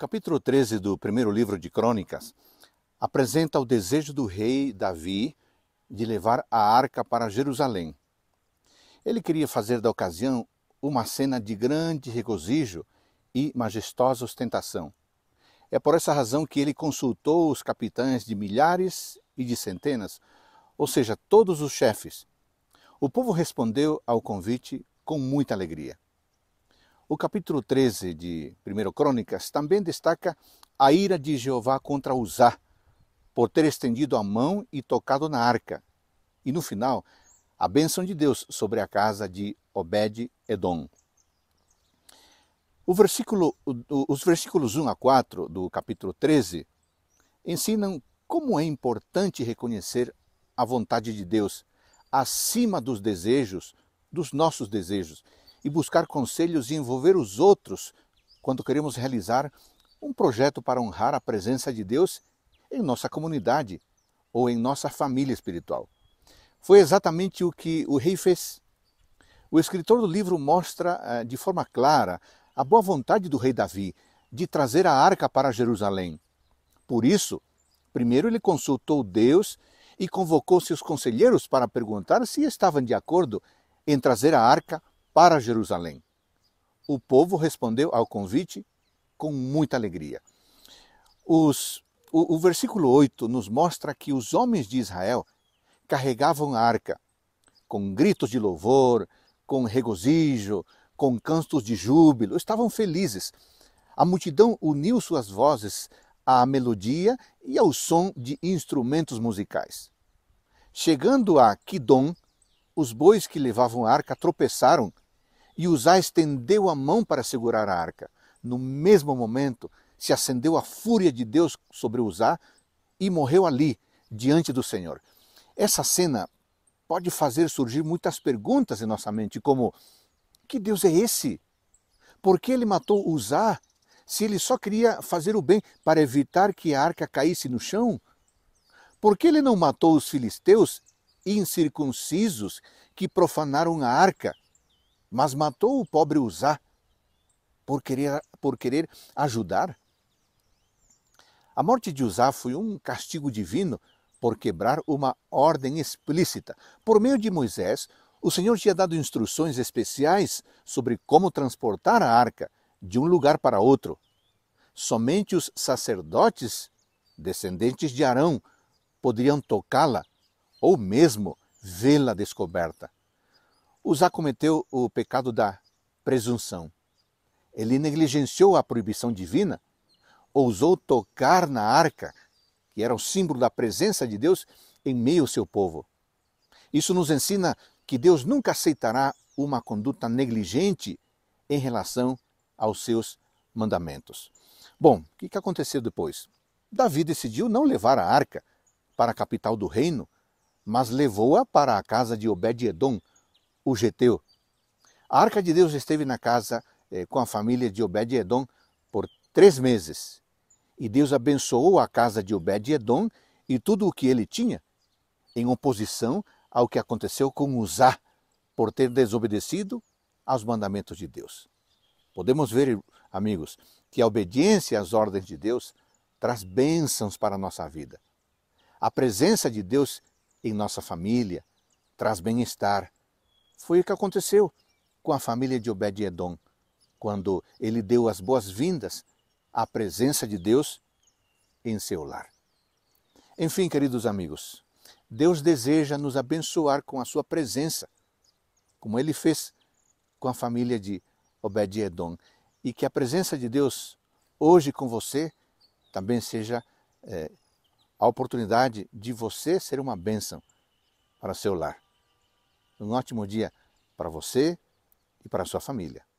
capítulo 13 do primeiro livro de Crônicas apresenta o desejo do rei Davi de levar a arca para Jerusalém. Ele queria fazer da ocasião uma cena de grande regozijo e majestosa ostentação. É por essa razão que ele consultou os capitães de milhares e de centenas, ou seja, todos os chefes. O povo respondeu ao convite com muita alegria. O capítulo 13 de 1 Crônicas também destaca a ira de Jeová contra Uzá, por ter estendido a mão e tocado na arca. E no final, a bênção de Deus sobre a casa de Obed-Edom. Versículo, os versículos 1 a 4 do capítulo 13 ensinam como é importante reconhecer a vontade de Deus acima dos desejos, dos nossos desejos, e buscar conselhos e envolver os outros quando queremos realizar um projeto para honrar a presença de Deus em nossa comunidade ou em nossa família espiritual. Foi exatamente o que o rei fez. O escritor do livro mostra eh, de forma clara a boa vontade do rei Davi de trazer a arca para Jerusalém. Por isso, primeiro ele consultou Deus e convocou seus conselheiros para perguntar se estavam de acordo em trazer a arca para Jerusalém. O povo respondeu ao convite com muita alegria. Os, o, o versículo 8 nos mostra que os homens de Israel carregavam a arca com gritos de louvor, com regozijo, com cantos de júbilo, estavam felizes. A multidão uniu suas vozes à melodia e ao som de instrumentos musicais. Chegando a Kidom, os bois que levavam a arca tropeçaram e Uzá estendeu a mão para segurar a arca. No mesmo momento, se acendeu a fúria de Deus sobre Uzá e morreu ali, diante do Senhor. Essa cena pode fazer surgir muitas perguntas em nossa mente, como: que Deus é esse? Por que ele matou Uzá se ele só queria fazer o bem para evitar que a arca caísse no chão? Por que ele não matou os filisteus incircuncisos que profanaram a arca, mas matou o pobre Uzá por querer, por querer ajudar? A morte de Uzá foi um castigo divino por quebrar uma ordem explícita. Por meio de Moisés, o Senhor tinha dado instruções especiais sobre como transportar a arca de um lugar para outro. Somente os sacerdotes, descendentes de Arão, poderiam tocá-la ou mesmo vê-la descoberta. Uzá cometeu o pecado da presunção. Ele negligenciou a proibição divina, ousou tocar na arca, que era o símbolo da presença de Deus em meio ao seu povo. Isso nos ensina que Deus nunca aceitará uma conduta negligente em relação aos seus mandamentos. Bom, o que aconteceu depois? Davi decidiu não levar a arca para a capital do reino, mas levou-a para a casa de Obed-edom, o geteu. A arca de Deus esteve na casa eh, com a família de Obed-edom por três meses. E Deus abençoou a casa de Obed-edom e tudo o que ele tinha, em oposição ao que aconteceu com Uzá, por ter desobedecido aos mandamentos de Deus. Podemos ver, amigos, que a obediência às ordens de Deus traz bênçãos para a nossa vida. A presença de Deus em nossa família, traz bem-estar. Foi o que aconteceu com a família de Obed-Edom, quando ele deu as boas-vindas à presença de Deus em seu lar. Enfim, queridos amigos, Deus deseja nos abençoar com a sua presença, como ele fez com a família de Obed-Edom, e que a presença de Deus hoje com você também seja eh, a oportunidade de você ser uma bênção para seu lar. Um ótimo dia para você e para sua família.